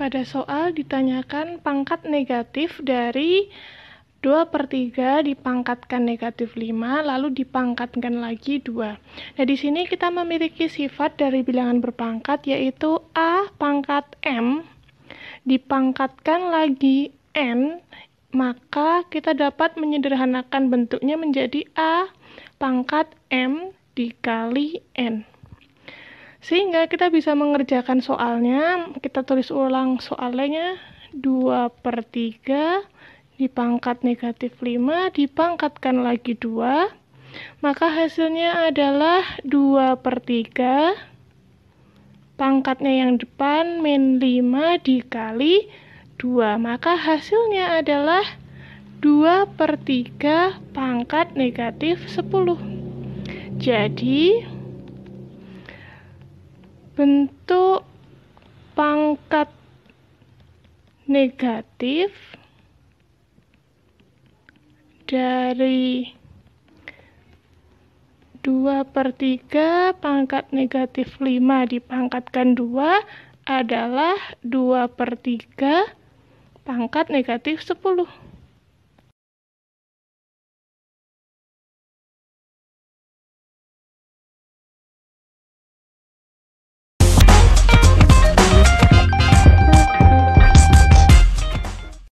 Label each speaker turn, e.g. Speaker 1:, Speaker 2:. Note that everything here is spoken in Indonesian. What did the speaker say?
Speaker 1: Pada soal ditanyakan pangkat negatif dari 2 per 3 dipangkatkan negatif 5, lalu dipangkatkan lagi 2. Nah, di sini kita memiliki sifat dari bilangan berpangkat, yaitu A pangkat M dipangkatkan lagi N, maka kita dapat menyederhanakan bentuknya menjadi A pangkat M dikali N sehingga kita bisa mengerjakan soalnya kita tulis ulang soalnya 2 per 3 dipangkat negatif 5 dipangkatkan lagi 2 maka hasilnya adalah 2 per 3 pangkatnya yang depan min 5 dikali 2 maka hasilnya adalah 2 per 3 pangkat negatif 10 jadi bentuk pangkat negatif dari 2 per 3 pangkat negatif 5 dipangkatkan 2 adalah 2 per 3 pangkat negatif 10.